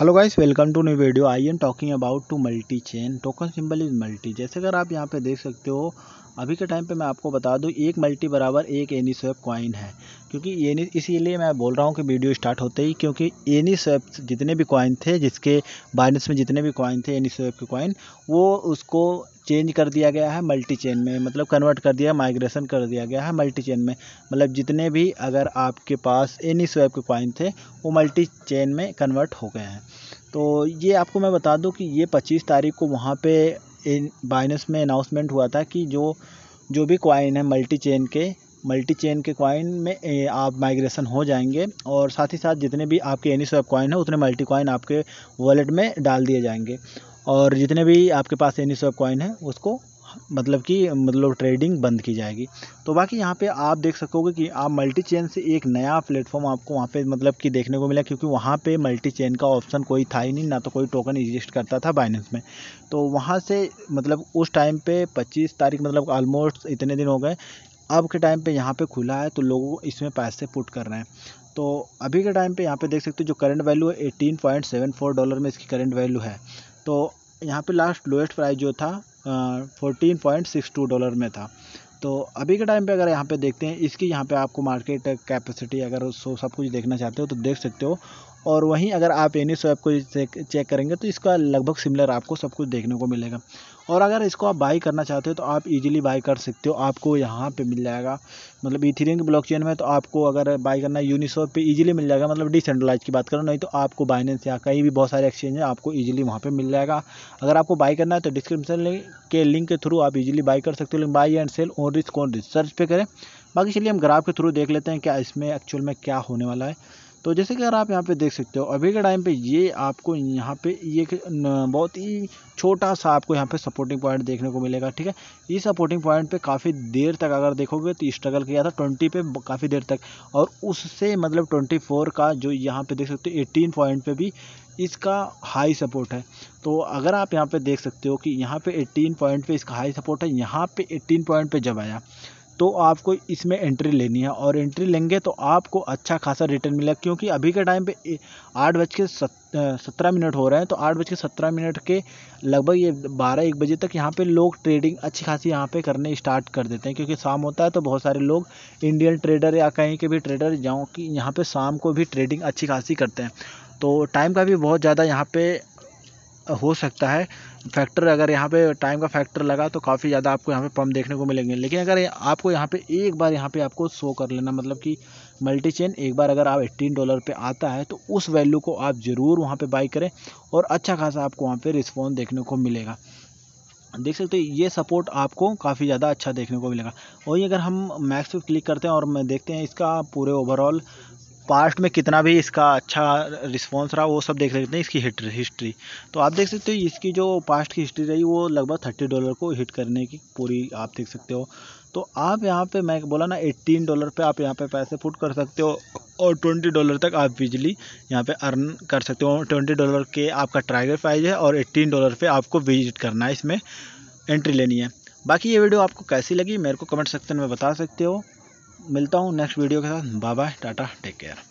hello guys welcome to new video I am talking about to multi chain token symbol is multi जैसे अगर आप यहाँ पे देख सकते हो अभी के टाइम पे मैं आपको बता दूँ एक मल्टी बराबर एक एनी स्वेप कॉइन है क्योंकि एनी e e इसीलिए मैं बोल रहा हूँ कि वीडियो स्टार्ट होते ही क्योंकि एनी स्वेप e जितने भी कॉइन थे जिसके बाइनेंस में जितने भी कॉइन थे एनी स्वेप के कॉइन वो उसको चेंज कर दिया गया है मल्टी चेन में मतलब कन्वर्ट कर दिया माइग्रेशन कर दिया गया है मल्टी चेन में मतलब जितने भी अगर आपके पास एनी स्वैप के कॉइन थे वो मल्टी चेन में कन्वर्ट हो गए हैं तो ये आपको मैं बता दूं कि ये 25 तारीख को वहाँ पे बाइनस में अनाउंसमेंट हुआ था कि जो जो भी कॉइन है मल्टी चेन के मल्टी चेन के कॉइन में आप माइग्रेशन हो जाएंगे और साथ ही साथ जितने भी आपके एनी स्वैप कॉइन है उतने मल्टी कॉइन आपके वॉलेट में डाल दिए जाएंगे और जितने भी आपके पास एनी स्वैप कॉइन है उसको मतलब कि मतलब ट्रेडिंग बंद की जाएगी तो बाकी यहाँ पे आप देख सकोगे कि आप मल्टी चेन से एक नया प्लेटफॉर्म आपको वहाँ पे मतलब कि देखने को मिला क्योंकि वहाँ पे मल्टी चेन का ऑप्शन कोई था ही नहीं ना तो कोई टोकन एग्जिस्ट करता था बाइनेंस में तो वहाँ से मतलब उस टाइम पे 25 तारीख मतलब ऑलमोस्ट इतने दिन हो गए अब के टाइम पर यहाँ पर खुला है तो लोग इसमें पैसे पुट कर रहे हैं तो अभी के टाइम पर यहाँ पे देख सकते हो जो करंट वैल्यू है एटीन डॉलर में इसकी करंट वैल्यू है तो यहाँ पे लास्ट लोएस्ट प्राइस जो था fourteen point six two dollar में था तो अभी के टाइम पे अगर यहाँ पे देखते हैं इसकी यहाँ पे आपको मार्केट कैपेसिटी अगर सो सब कुछ देखना चाहते हो तो देख सकते हो और वहीं अगर आप एनी स्वैप को चेक करेंगे तो इसका लगभग सिमिलर आपको सब कुछ देखने को मिलेगा और अगर इसको आप बाई करना चाहते हो तो आप इजीली बाई कर सकते हो आपको यहाँ पे मिल जाएगा मतलब इथेरियम ब्लॉकचेन में तो आपको अगर बाई करना है यूनिसोर पे इजीली मिल जाएगा मतलब डिसेंट्रलाइज की बात करो नहीं तो आपको बाइनेंस या कहीं भी बहुत सारे एक्सचेंज है आपको ईजिली वहाँ पर मिल जाएगा अगर आपको बाई करना है तो डिस्क्रिप्शन के लिंक के थ्रू आप ईजिली बाई कर सकते हो लेकिन buy and sell own risk on search पर करें बाकी चलिए हम ग्राफ के थ्रू देख लेते हैं क्या इसमें एक्चुअल में क्या होने वाला है तो जैसे कि अगर आप यहाँ पे देख सकते हो अभी के टाइम पे ये आपको यहाँ पे ये बहुत ही छोटा सा आपको यहाँ पे सपोर्टिंग पॉइंट देखने को मिलेगा ठीक है इस सपोर्टिंग पॉइंट पे काफ़ी देर तक अगर देखोगे तो स्ट्रगल किया था ट्वेंटी पे काफ़ी देर तक और उससे मतलब ट्वेंटी फोर का जो यहाँ पे देख सकते हो एटीन पॉइंट पे भी इसका हाई सपोर्ट है तो अगर आप यहाँ पर देख सकते हो कि यहाँ पर एट्टीन पॉइंट पर इसका हाई सपोर्ट है यहाँ पर एट्टीन पॉइंट पर जब आया तो आपको इसमें एंट्री लेनी है और एंट्री लेंगे तो आपको अच्छा खासा रिटर्न मिलेगा क्योंकि अभी के टाइम पे आठ बज के सत्रह मिनट हो रहे हैं तो आठ बज के सत्रह मिनट के लगभग ये बारह एक बजे तक यहाँ पे लोग ट्रेडिंग अच्छी खासी यहाँ पे करने स्टार्ट कर देते हैं क्योंकि शाम होता है तो बहुत सारे लोग इंडियन ट्रेडर या कहीं के भी ट्रेडर जाओ कि यहाँ पर शाम को भी ट्रेडिंग अच्छी खासी करते हैं तो टाइम का भी बहुत ज़्यादा यहाँ पर हो सकता है फैक्टर अगर यहाँ पे टाइम का फैक्टर लगा तो काफ़ी ज़्यादा आपको यहाँ पे पम्प देखने को मिलेंगे लेकिन अगर आपको यहाँ पे एक बार यहाँ पे आपको शो कर लेना मतलब कि मल्टी चेन एक बार अगर आप एट्टीन डॉलर पे आता है तो उस वैल्यू को आप ज़रूर वहाँ पर बाई करें और अच्छा खासा आपको वहाँ पर रिस्पॉन्स देखने को मिलेगा देख सकते हो ये सपोर्ट आपको काफ़ी ज़्यादा अच्छा देखने को मिलेगा वही अगर हम मैक्स पे क्लिक करते हैं और देखते हैं इसका पूरे ओवरऑल पास्ट में कितना भी इसका अच्छा रिस्पॉन्स रहा वो सब देख सकते हैं इसकी हिट हिस्ट्री तो आप देख सकते हो इसकी जो पास्ट की हिस्ट्री रही वो लगभग थर्टी डॉलर को हिट करने की पूरी आप देख सकते हो तो आप यहाँ पे मैं बोला ना एट्टीन डॉलर पे आप यहाँ पे पैसे फुट कर सकते हो और ट्वेंटी डॉलर तक आप बिजली यहाँ पे अर्न कर सकते हो ट्वेंटी डॉलर के आपका ट्राइगर प्राइज है और एट्टीन डॉलर पे आपको विजिट करना है इसमें एंट्री लेनी है बाकी ये वीडियो आपको कैसी लगी मेरे को कमेंट सेक्शन में बता सकते हो मिलता हूँ नेक्स्ट वीडियो के साथ bye bye tata take care